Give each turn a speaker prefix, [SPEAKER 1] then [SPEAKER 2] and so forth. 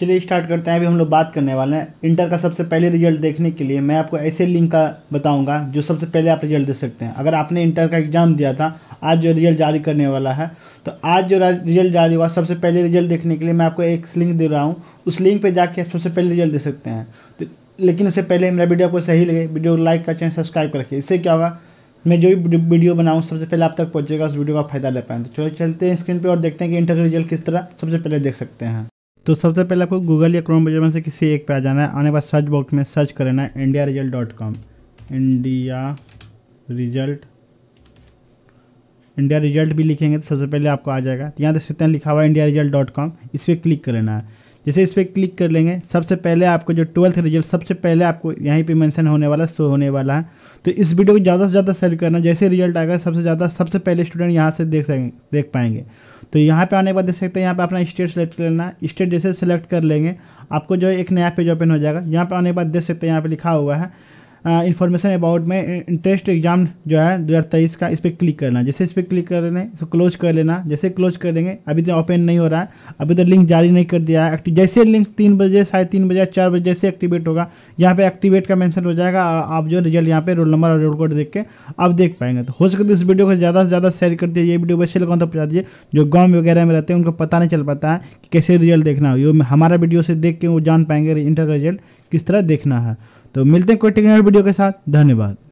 [SPEAKER 1] चलिए स्टार्ट करते हैं अभी हम लोग बात करने वाले हैं इंटर का सबसे पहले रिजल्ट देखने के लिए मैं आपको ऐसे लिंक का बताऊंगा जो सबसे पहले आप रिजल्ट दे सकते हैं अगर आपने इंटर का एग्ज़ाम दिया था आज जो रिजल्ट जारी करने वाला है तो आज जो रिजल्ट जारी हुआ सबसे पहले रिजल्ट देखने के लिए मैं आपको एक लिंक दे रहा हूँ उस लिंक पर जाके आप सबसे पहले रिजल्ट दे सकते हैं तो लेकिन उससे पहले मेरा वीडियो आपको सही लगे वीडियो को लाइक कर चैनल सब्सक्राइब कर रखिए इससे क्या होगा मैं जो भी वीडियो बनाऊँ सबसे पहले आप तक पहुँचेगा उस वीडियो का फायदा ले पाएंगे तो चलो चलते हैं स्क्रीन पर और देखते हैं कि इंटर का रिजल्ट किस तरह सबसे पहले देख सकते हैं तो सबसे पहले आपको गूगल या क्रोम ब्राउजर में से किसी एक पे आ जाना है आने बाद सर्च बॉक्स में सर्च कर लेना है India result dot com India result India result भी लिखेंगे तो सबसे पहले आपको आ जाएगा तो यहाँ देख सकते हैं लिखा हुआ है इंडिया रिजल्ट डॉट कॉम इस पर क्लिक कर लेना है जैसे इस पर क्लिक कर लेंगे सबसे पहले आपको जो ट्वेल्थ रिजल्ट सबसे पहले आपको यहीं पे मेंशन होने वाला शो होने वाला है तो इस वीडियो को ज़्यादा से ज़्यादा शेयर करना जैसे रिजल्ट आएगा सबसे ज़्यादा सबसे पहले स्टूडेंट यहाँ से देख सकें देख पाएंगे तो यहाँ पे आने के बाद देख सकते हैं यहाँ पे अपना स्टेट सेलेक्ट कर लेना है स्टेट जैसे सेलेक्ट कर लेंगे आपको जो एक नया पेज ओपन हो जाएगा यहाँ पे आने के बाद देख सकते हैं यहाँ पे लिखा हुआ है इन्फॉर्मेशन अबाउट में इंटरेस्ट एग्जाम जो है दो हज़ार तेईस का इस पर क्लिक करना जैसे इस पर क्लिक कर लेना इसको क्लोज कर लेना जैसे क्लोज कर देंगे अभी तो ओपन नहीं हो रहा है अभी तो लिंक जारी नहीं कर दिया है जैसे लिंक तीन बजे साढ़े तीन बजे चार बजे जैसे एक्टिवेट होगा यहाँ पे एक्टिवेट का मैंसन हो जाएगा और आप जो रिजल्ट यहाँ पे रोल नंबर और रोल कोड देख के आप देख पाएंगे तो हो सके तो इस वीडियो को ज़्यादा से ज़्यादा शेयर कर दिए ये वीडियो वैसे लोगों तक तो पहुँचा दिए जो गाँव वगैरह में रहते हैं उनको पता नहीं चल पाता है कि कैसे रिजल्ट देखना हो ये हमारा वीडियो से देख के वो जान पाएंगे इंटर रिजल्ट किस तरह देखना है तो मिलते हैं कोई टेक्नोलॉजी वीडियो के साथ धन्यवाद